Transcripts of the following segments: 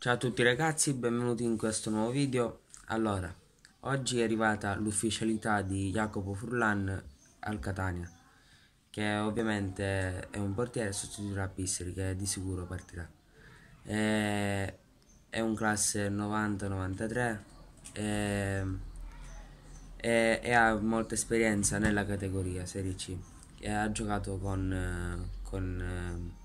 Ciao a tutti ragazzi, benvenuti in questo nuovo video. Allora, oggi è arrivata l'ufficialità di Jacopo Furlan al Catania, che ovviamente è un portiere e sostituirà Pisseri, che di sicuro partirà. E... È un classe 90-93 e... E... e... ha molta esperienza nella categoria Serie C. E ha giocato con... con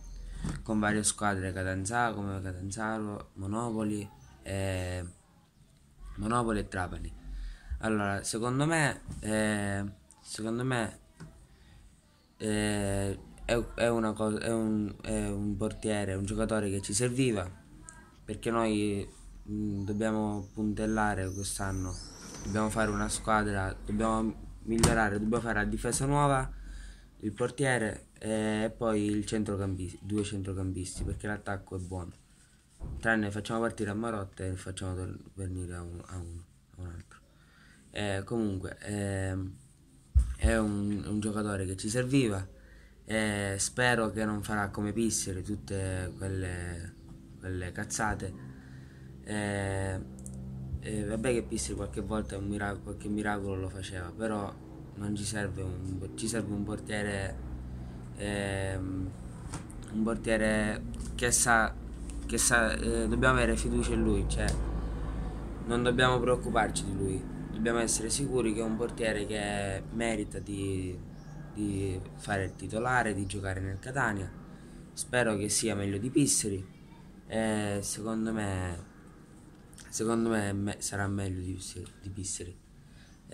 con varie squadre, Catanzaro, come Catanzaro, Monopoli e, eh, Monopoli e Trapani. Allora, secondo me, eh, secondo me eh, è, una cosa, è, un, è un portiere, un giocatore che ci serviva perché noi mh, mm, dobbiamo puntellare quest'anno, dobbiamo fare una squadra, dobbiamo migliorare, dobbiamo fare la difesa nuova il portiere e poi il centrocampisti, due centrocampisti perché l'attacco è buono. Tranne facciamo partire a Marotta e facciamo venire a, un, a uno, a un altro. E eh, comunque ehm, è un, un, giocatore che ci serviva e spero che non farà come Pissere tutte quelle, quelle cazzate. E, eh, e vabbè che Pisseri qualche volta mirac- qualche miracolo lo faceva, però non ci serve un, ci serve un portiere eh, un portiere che sa che sa eh, dobbiamo avere fiducia in lui cioè non dobbiamo preoccuparci di lui dobbiamo essere sicuri che è un portiere che merita di, di fare il titolare di giocare nel Catania spero che sia meglio di Pisseri e secondo me secondo me, me sarà meglio di, di Pisseri e,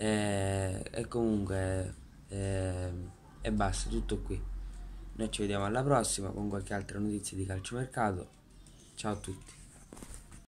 eh, e comunque e, eh, e basta tutto qui noi ci vediamo alla prossima con qualche altra notizia di calciomercato ciao a tutti